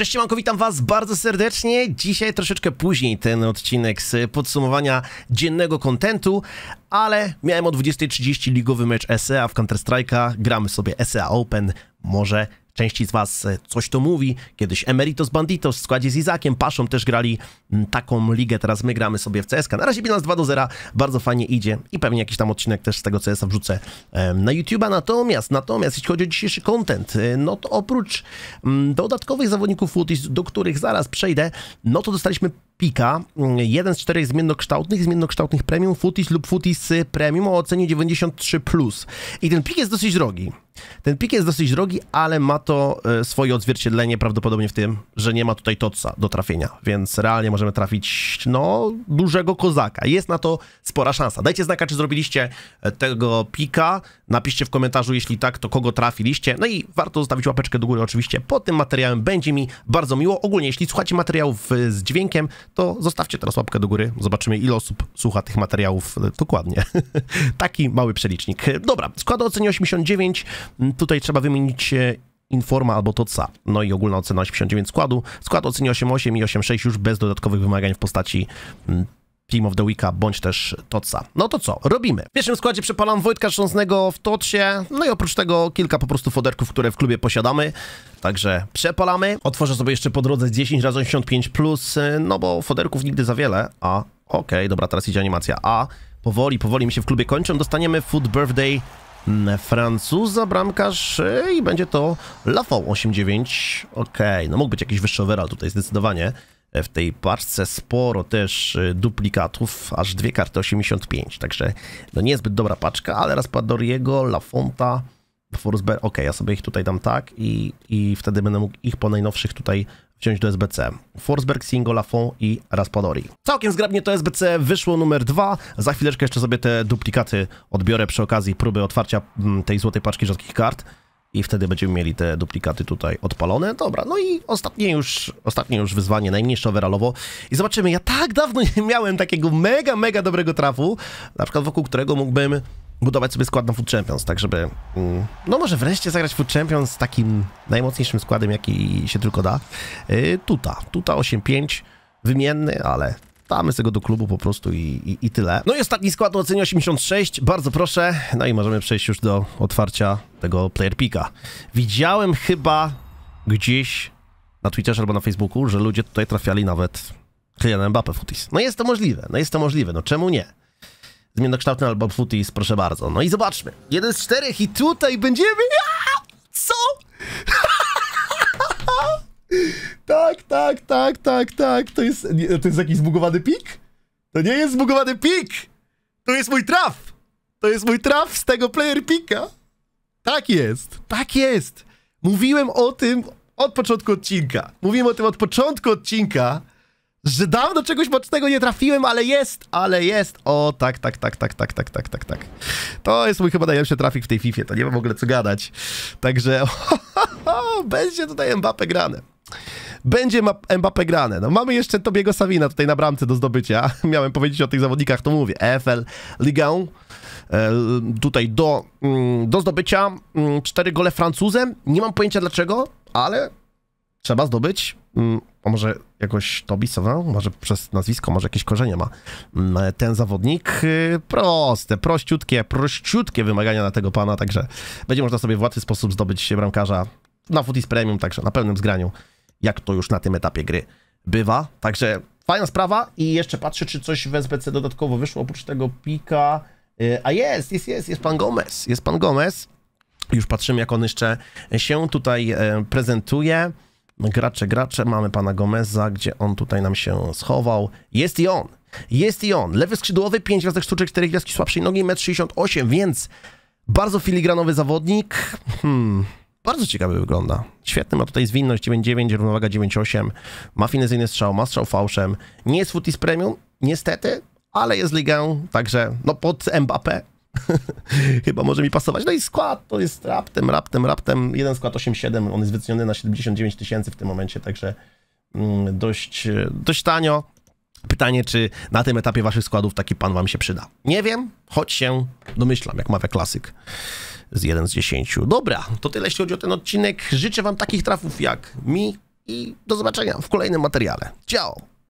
Cześć, Manko, witam was bardzo serdecznie. Dzisiaj troszeczkę później ten odcinek z podsumowania dziennego kontentu, ale miałem o 20.30 ligowy mecz SEA w Counter-Strike'a, gramy sobie SEA Open, może Części z was e, coś to mówi, kiedyś Emeritos Banditos w składzie z Izakiem, Paszą też grali taką ligę, teraz my gramy sobie w CSK. Na razie bilans 2 do 0, bardzo fajnie idzie i pewnie jakiś tam odcinek też z tego CS-a wrzucę na YouTube'a. Natomiast, natomiast jeśli chodzi o dzisiejszy content, e, no to oprócz dodatkowych zawodników Futis, do których zaraz przejdę, no to dostaliśmy Pika, jeden z czterech zmiennokształtnych, zmiennokształtnych premium, futis lub footis y, premium o ocenie 93+. I ten pik jest dosyć drogi. Ten pik jest dosyć drogi, ale ma to y, swoje odzwierciedlenie prawdopodobnie w tym, że nie ma tutaj toca do trafienia, więc realnie możemy trafić, no, dużego kozaka. Jest na to spora szansa. Dajcie znaka, czy zrobiliście e, tego pika, napiszcie w komentarzu, jeśli tak, to kogo trafiliście, no i warto zostawić łapeczkę do góry oczywiście. Po tym materiałem będzie mi bardzo miło. Ogólnie, jeśli słuchacie materiałów z dźwiękiem, to zostawcie teraz łapkę do góry. Zobaczymy, ile osób słucha tych materiałów e, dokładnie. Taki mały przelicznik. E, dobra, skład oceny 89. Mm, tutaj trzeba wymienić e, Informa albo TOCA. No i ogólna ocena 89 składu. Skład oceni 8,8 i 8,6 już bez dodatkowych wymagań w postaci mm, Team of the Weeka, bądź też Totsa. No to co, robimy. W pierwszym składzie przepalam Wojtka Szcząznego w Totsie, no i oprócz tego kilka po prostu foderków, które w klubie posiadamy. Także przepalamy. Otworzę sobie jeszcze po drodze 10 razy 85 plus, y, no bo foderków nigdy za wiele. A, okej, okay, dobra, teraz idzie animacja. A, powoli, powoli mi się w klubie kończą. Dostaniemy Food Birthday Francuza, bramkarz y, i będzie to Lafon 89. Okej, okay, no mógł być jakiś wyższy overall tutaj zdecydowanie w tej paczce sporo też y, duplikatów, aż dwie karty 85, także no niezbyt dobra paczka, ale Raspadoriego, Lafonta, Forsberg, ok, ja sobie ich tutaj dam tak i, i wtedy będę mógł ich po najnowszych tutaj wziąć do SBC. Forsberg, Singo, Lafont i Raspadori. Całkiem zgrabnie to SBC wyszło numer dwa. Za chwileczkę jeszcze sobie te duplikaty odbiorę przy okazji próby otwarcia mm, tej złotej paczki rzadkich kart i wtedy będziemy mieli te duplikaty tutaj odpalone. Dobra, no i ostatnie już, ostatnie już wyzwanie, najmniejsze overallowo i zobaczymy, ja tak dawno nie miałem takiego mega, mega dobrego trafu, na przykład wokół którego mógłbym budować sobie skład na Food Champions, tak żeby, mm, no może wreszcie zagrać Food Champions z takim najmocniejszym składem, jaki się tylko da. Y, tuta, Tuta 8-5, wymienny, ale damy z tego do klubu po prostu i, i, i tyle. No i ostatni skład o ocenie 86, bardzo proszę. No i możemy przejść już do otwarcia tego player pika. Widziałem chyba gdzieś na Twitterze albo na Facebooku, że ludzie tutaj trafiali nawet Kylian Mbappe Futis. No jest to możliwe, no jest to możliwe, no czemu nie? Zmiennokształtny albo Futis, proszę bardzo. No i zobaczmy. Jeden z czterech i tutaj będziemy... A! Co? tak, tak, tak, tak. To jest, to jest jakiś zbugowany pik? To nie jest zbugowany pik! To jest mój traf! To jest mój traf z tego player pika! Tak jest, tak jest! Mówiłem o tym od początku odcinka. Mówiłem o tym od początku odcinka, że dawno czegoś mocnego nie trafiłem, ale jest, ale jest. O, tak, tak, tak, tak, tak, tak, tak, tak, tak. To jest mój chyba najlepszy trafik w tej Fifie, to nie mam w ogóle co gadać. Także, będzie tutaj Mbappe grane będzie Mbappé grane. No, mamy jeszcze Tobiego Savina tutaj na bramce do zdobycia. Miałem powiedzieć o tych zawodnikach, to mówię. EFL Ligę e, tutaj do, mm, do zdobycia. Mm, cztery gole Francuzem. Nie mam pojęcia dlaczego, ale trzeba zdobyć. Mm, a może jakoś Tobisowa? Może przez nazwisko, może jakieś korzenie ma ten zawodnik. Proste, prościutkie, prościutkie wymagania na tego pana, także będzie można sobie w łatwy sposób zdobyć się bramkarza na Footis Premium, także na pełnym zgraniu jak to już na tym etapie gry bywa. Także fajna sprawa i jeszcze patrzę, czy coś w SBC dodatkowo wyszło oprócz tego pika. Y, a jest, jest, jest, jest pan Gomez, jest pan Gomez. Już patrzymy, jak on jeszcze się tutaj e, prezentuje. Gracze, gracze, mamy pana Gomeza, gdzie on tutaj nam się schował. Jest i on, jest i on. Lewy skrzydłowy, 5 gwiazdek sztuczek, 4 gwiazdki słabszej nogi, 1,68 m, więc bardzo filigranowy zawodnik. Hmm, bardzo ciekawy wygląda. Świetny ma tutaj zwinność 9.9, równowaga 9.8, ma finezyjny strzał, ma strzał fałszem. Nie jest Footis Premium, niestety, ale jest ligę, także no pod Mbappé chyba może mi pasować. No i skład to jest raptem, raptem, raptem. Jeden skład 8.7, on jest wyceniony na 79 tysięcy w tym momencie, także mm, dość, dość tanio, Pytanie, czy na tym etapie waszych składów taki pan wam się przyda? Nie wiem, choć się domyślam, jak mawia klasyk z 1 z 10. Dobra, to tyle jeśli chodzi o ten odcinek. Życzę wam takich trafów jak mi i do zobaczenia w kolejnym materiale. Ciao!